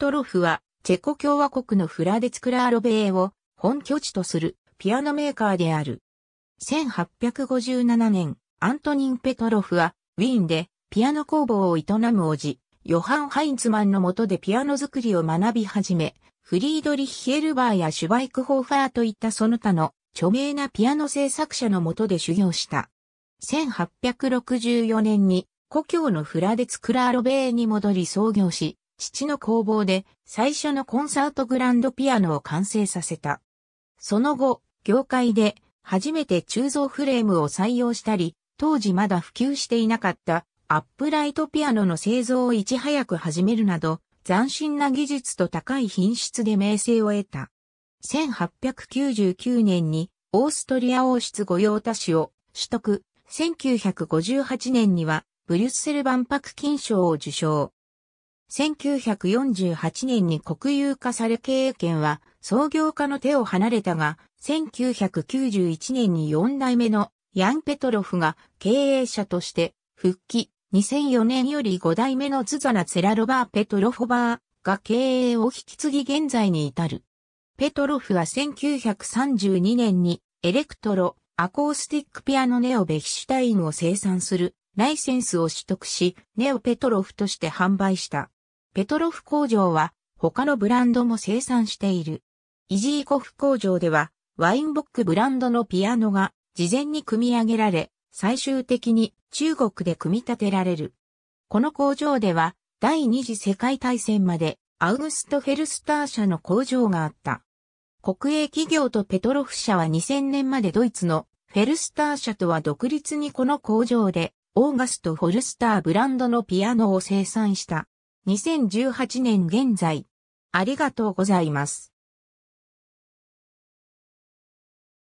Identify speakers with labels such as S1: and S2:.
S1: トロフは、チェコ共和国のフラデツクラーロベーを本拠地とするピアノメーカーである。1857年、アントニン・ペトロフは、ウィーンでピアノ工房を営むおじ、ヨハン・ハインツマンのもとでピアノ作りを学び始め、フリードリッヒ・エルバーやシュバイクホーファーといったその他の著名なピアノ制作者のもとで修行した。1864年に故郷のフラデツクラーロベーに戻り創業し、父の工房で最初のコンサートグランドピアノを完成させた。その後、業界で初めて鋳造フレームを採用したり、当時まだ普及していなかったアップライトピアノの製造をいち早く始めるなど、斬新な技術と高い品質で名声を得た。1899年にオーストリア王室御用達を取得、1958年にはブリュッセル万博金賞を受賞。1948年に国有化され経営権は創業家の手を離れたが、1991年に4代目のヤン・ペトロフが経営者として復帰、2004年より5代目のズザナ・ツェラロバー・ペトロフォバーが経営を引き継ぎ現在に至る。ペトロフは1932年にエレクトロ、アコースティックピアノネオベヒシュタインを生産するライセンスを取得し、ネオペトロフとして販売した。ペトロフ工場は他のブランドも生産している。イジーコフ工場ではワインボックブランドのピアノが事前に組み上げられ、最終的に中国で組み立てられる。この工場では第二次世界大戦までアウグスト・フェルスター社の工場があった。国営企業とペトロフ社は2000年までドイツのフェルスター社とは独立にこの工場でオーガスト・フォルスターブランドのピアノを生産した。2018年現在。ありがとうございます。